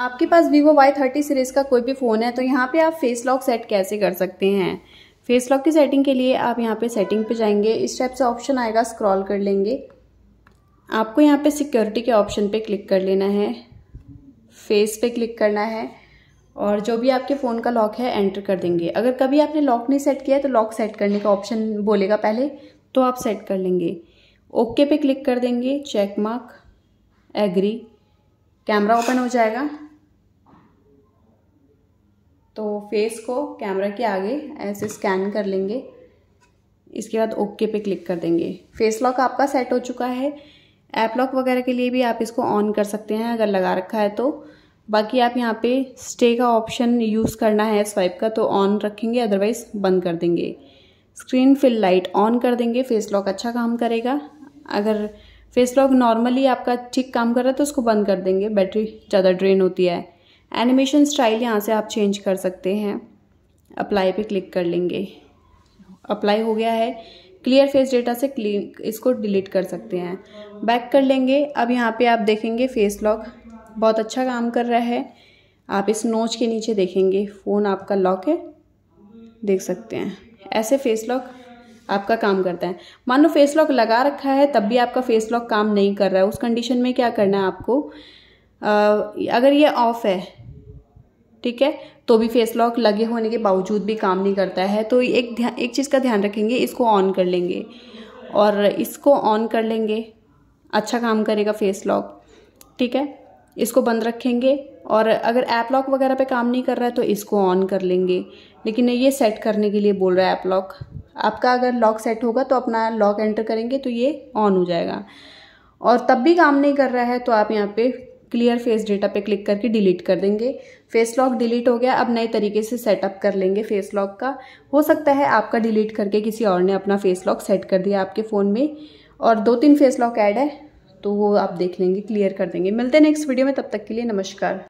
आपके पास Vivo Y thirty series का कोई भी फ़ोन है तो यहाँ पे आप फेस लॉक सेट कैसे कर सकते हैं फेस लॉक की सेटिंग के लिए आप यहाँ पे सेटिंग पे जाएंगे इस टाइप से ऑप्शन आएगा स्क्रॉल कर लेंगे आपको यहाँ पे सिक्योरिटी के ऑप्शन पे क्लिक कर लेना है फेस पे क्लिक करना है और जो भी आपके फ़ोन का लॉक है एंटर कर देंगे अगर कभी आपने लॉक नहीं सेट किया है तो लॉक सेट करने का ऑप्शन बोलेगा पहले तो आप सेट कर लेंगे ओके पे क्लिक कर देंगे check mark agree camera open हो जाएगा तो फेस को कैमरा के आगे ऐसे स्कैन कर लेंगे इसके बाद ओके पे क्लिक कर देंगे फेस लॉक आपका सेट हो चुका है ऐप लॉक वगैरह के लिए भी आप इसको ऑन कर सकते हैं अगर लगा रखा है तो बाकी आप यहाँ पे स्टे का ऑप्शन यूज़ करना है स्वाइप का तो ऑन रखेंगे अदरवाइज़ बंद कर देंगे स्क्रीन फिल लाइट ऑन कर देंगे फेस लॉक अच्छा काम करेगा अगर फेस लॉक नॉर्मली आपका ठीक काम कर रहा है तो उसको बंद कर देंगे बैटरी ज़्यादा ड्रेन होती है एनिमेशन स्टाइल यहाँ से आप चेंज कर सकते हैं अप्लाई पे क्लिक कर लेंगे अप्लाई हो गया है क्लियर फेस डेटा से इसको डिलीट कर सकते हैं बैक कर लेंगे अब यहाँ पे आप देखेंगे फेस लॉक बहुत अच्छा काम कर रहा है आप इस नोच के नीचे देखेंगे फ़ोन आपका लॉक है देख सकते हैं ऐसे फेस लॉक आपका काम करता है मान लो फेस लॉक लगा रखा है तब भी आपका फेस लॉक काम नहीं कर रहा है उस कंडीशन में क्या करना है आपको आ, अगर ये ऑफ है ठीक है तो भी फेस लॉक लगे होने के बावजूद भी काम नहीं करता है तो एक ध्यान एक चीज़ का ध्यान रखेंगे इसको ऑन कर लेंगे और इसको ऑन कर लेंगे अच्छा काम करेगा फेस लॉक ठीक है इसको बंद रखेंगे और अगर ऐप लॉक वगैरह पे काम नहीं कर रहा है तो इसको ऑन कर लेंगे लेकिन ये सेट करने के लिए बोल रहा है ऐप लॉक आपका अगर लॉक सेट होगा तो अपना लॉक एंटर करेंगे तो ये ऑन हो जाएगा और तब भी काम नहीं कर रहा है तो आप यहाँ पे क्लियर फेस डेटा पे क्लिक करके डिलीट कर देंगे फेस लॉक डिलीट हो गया अब नए तरीके से सेटअप कर लेंगे फेस लॉक का हो सकता है आपका डिलीट करके किसी और ने अपना फेस लॉक सेट कर दिया आपके फ़ोन में और दो तीन फेस लॉक ऐड है तो वो आप देख लेंगे क्लियर कर देंगे मिलते हैं नेक्स्ट वीडियो में तब तक के लिए नमस्कार